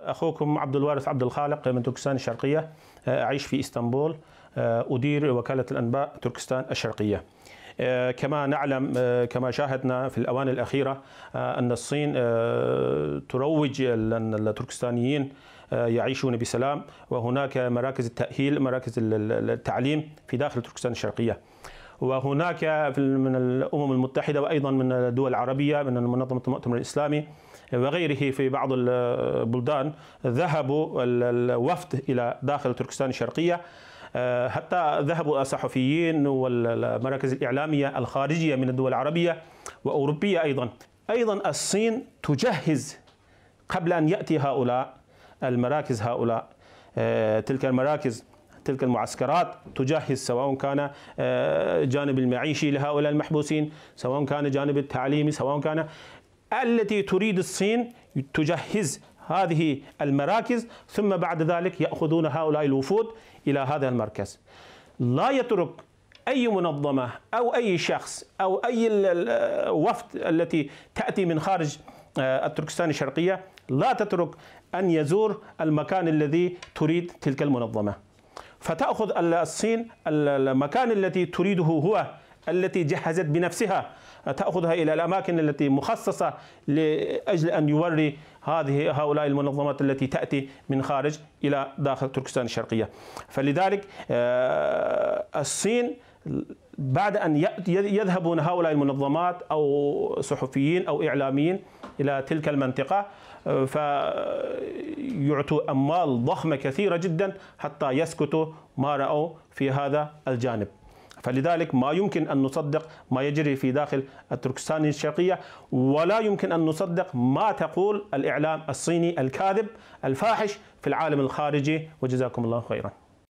أخوكم عبد الوارث عبد الخالق من تركستان الشرقية آه، أعيش في إسطنبول آه، أدير وكالة الأنباء تركستان الشرقية آه، كما نعلم كما شاهدنا في الأوان الأخيرة أن الصين تروج أن التركستانيين يعيشون بسلام وهناك مراكز التأهيل مراكز التعليم في داخل تركستان الشرقية وهناك من الأمم المتحدة وأيضا من الدول العربية من منظمة المؤتمر الإسلامي وغيره في بعض البلدان ذهبوا الوفد إلى داخل تركستان الشرقية آه، حتى ذهبوا الصحفيين والمراكز الإعلامية الخارجية من الدول العربية وأوروبية أيضا أيضا الصين تجهز قبل أن يأتي هؤلاء المراكز هؤلاء آه، تلك المراكز تلك المعسكرات تجهز سواء كان آه، جانب المعيشي لهؤلاء المحبوسين سواء كان جانب التعليمي سواء كان التي تريد الصين تجهز هذه المراكز ثم بعد ذلك يأخذون هؤلاء الوفود إلى هذا المركز لا يترك أي منظمة أو أي شخص أو أي وفد التي تأتي من خارج آه، التركستان الشرقية لا تترك أن يزور المكان الذي تريد تلك المنظمة فتأخذ الصين المكان الذي تريده هو التي جهزت بنفسها تأخذها إلى الأماكن التي مخصصة لأجل أن يوري هذه هؤلاء المنظمات التي تأتي من خارج إلى داخل تركستان الشرقية فلذلك آه، الصين بعد أن يذهبون هؤلاء المنظمات أو صحفيين أو إعلاميين إلى تلك المنطقة آه، فيعطوا أموال ضخمة كثيرة جدا حتى يسكتوا ما رأوا في هذا الجانب فلذلك ما يمكن أن نصدق ما يجري في داخل تركستان الشرقية ولا يمكن أن نصدق ما تقول الإعلام الصيني الكاذب الفاحش في العالم الخارجي وجزاكم الله خيرا